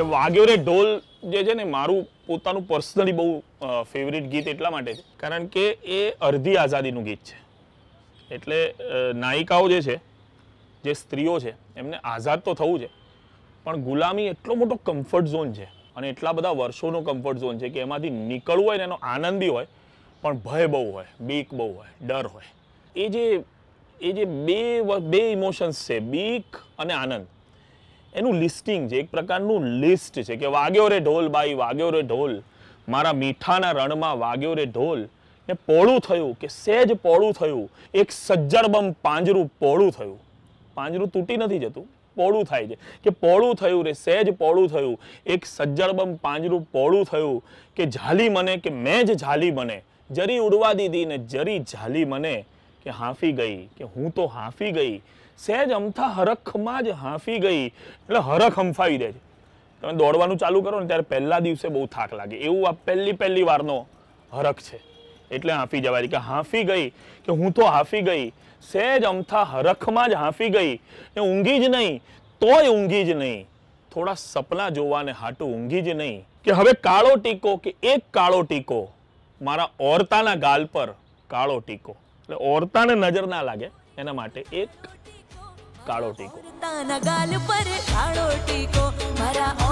કે વાગ્યો રે ઢોલ જે છે ને મારું પોતાનું પર્સનલી બહુ ફેવરિટ ગીત એટલા માટે કારણ કે એ અર્ધી આઝાદીનું ગીત છે એટલે નાયિકાઓ જે છે જે સ્ત્રીઓ છે એમને આઝાદ તો થવું છે પણ ગુલામી એટલો મોટો કમ્ફર્ટ ઝોન છે અને એટલા બધા વર્ષોનો કમ્ફર્ટ ઝોન છે કે એમાંથી નીકળવું હોય ને એનો આનંદી હોય પણ ભય બહુ હોય બીક બહુ હોય ડર હોય એ જે એ જે બે બે ઇમોશન્સ છે બીક અને આનંદ એનું લિસ્ટિંગ છે એક પ્રકારનું લિસ્ટ છે કે વાગ્યો રે ઢોલ બાઈ વાગ્યો રે ઢોલ મારા મીઠાના રણમાં વાગ્યો રે ઢોલ ને પોળું થયું કે સહેજ પોળું થયું એક સજ્જરબમ પાંજરું પોળું થયું પાંજરું તૂટી નથી જતું પોળું થાય છે કે પોળું થયું રે સહેજ પોળું થયું એક સજ્જડબમ પાંજરું પોળું થયું કે ઝાલી મને કે મેં જ ઝાલી મને જરી ઉડવા દીધી ને જરી ઝાલી મને કે હાંફી ગઈ કે હું તો હાંફી ગઈ સહેજ અમથા હરખમાં જ હાંફી ગઈ એટલે હરખ હંફાવી દે છે તમે દોડવાનું ચાલુ કરો ને ત્યારે પહેલા દિવસે બહુ થાક લાગે એવું આ પહેલી પહેલી વારનો હરખ છે એટલે હાંફી જવાય કે હાંફી ગઈ કે હું તો હાંફી ગઈ સહેજ અમથા હરખમાં જ હાંફી ગઈ ને ઊંઘી જ નહીં તોય ઊંઘી જ નહીં થોડા સપના જોવાને હાટું ઊંઘી જ નહીં કે હવે કાળો ટીકો કે એક કાળો ટીકો મારા ઓરતાના ગાલ પર કાળો ટીકો એટલે ઓરતાને નજર ના લાગે એના માટે એક કાળો ટીકો કાળો ટીકો મારા